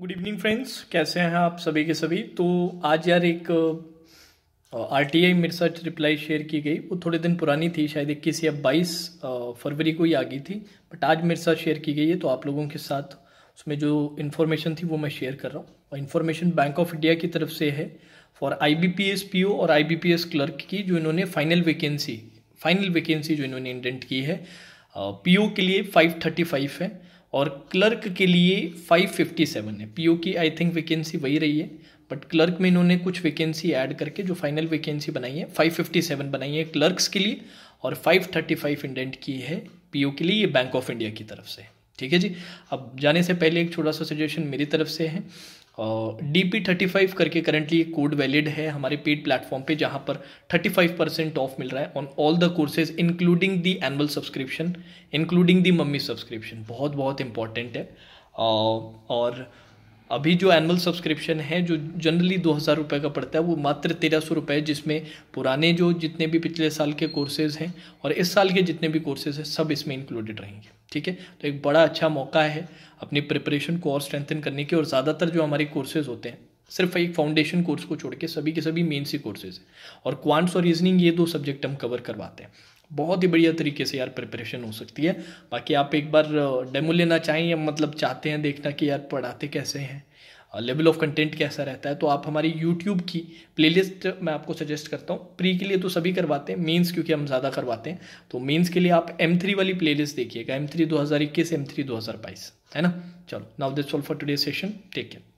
good evening friends कैसे हैं आप सभी के सभी तो आज यार एक आर टी आई मेरे साथ रिप्लाई शेयर की गई वो थोड़े दिन पुरानी थी शायद इक्कीस या बाईस फरवरी को ही आ गई थी बट आज मेरे साथ शेयर की गई है तो आप लोगों के साथ उसमें जो इन्फॉर्मेशन थी वो मैं शेयर कर रहा हूँ और इन्फॉर्मेशन बैंक ऑफ इंडिया की तरफ से है for I B P S P O और I B P S clerk की जो इन्होंने फाइनल वैकेंसी फाइनल वैकेंसी जो इन्होंने इंडेंट की है पी ओ के लिए फाइव थर्टी फाइव है और क्लर्क के लिए 557 है पीओ की आई थिंक वैकेंसी वही रही है बट क्लर्क में इन्होंने कुछ वैकेंसी ऐड करके जो फाइनल वैकेंसी बनाई है 557 बनाई है क्लर्क्स के लिए और 535 इंडेंट की है पीओ के लिए ये बैंक ऑफ इंडिया की तरफ से ठीक है जी अब जाने से पहले एक छोटा सा सजेशन मेरी तरफ से है डी पी थर्टी फाइव करके करंटली कोड वैलिड है हमारे पेड प्लेटफॉर्म पे जहाँ पर थर्टी फाइव परसेंट ऑफ मिल रहा है on all the courses including the annual subscription including the मम्मी सब्सक्रिप्शन बहुत बहुत इंपॉर्टेंट है uh, और अभी जो एनुअल सब्सक्रिप्शन है जो जनरली दो हज़ार रुपये का पड़ता है वो मात्र तेरह सौ रुपये जिसमें पुराने जो जितने भी पिछले साल के कोर्सेज हैं और इस साल के जितने भी कोर्सेज हैं सब इसमें इंक्लूडेड रहेंगे ठीक है तो एक बड़ा अच्छा मौका है अपनी प्रिपरेशन को और स्ट्रेंथन करने के और ज़्यादातर जो हमारे कोर्सेज होते हैं सिर्फ एक फाउंडेशन कोर्स को छोड़ के सभी के सभी मेन सी कोर्सेज हैं और क्वांट्स और रीजनिंग ये दो सब्जेक्ट हम कवर करवाते हैं बहुत ही बढ़िया तरीके से यार प्रिपरेशन हो सकती है बाकी आप एक बार डेमो लेना चाहें या मतलब चाहते हैं देखना कि यार पढ़ाते कैसे हैं लेवल ऑफ कंटेंट कैसा रहता है तो आप हमारी यूट्यूब की प्लेलिस्ट मैं आपको सजेस्ट करता हूँ प्री के लिए तो सभी करवाते हैं मेंस क्योंकि हम ज़्यादा करवाते हैं तो मेंस के लिए आप एम थ्री वाली प्लेलिस्ट देखिएगा एम थ्री दो हज़ार इक्कीस एम थ्री दो हज़ार बाईस है ना चलो now this all for today session take care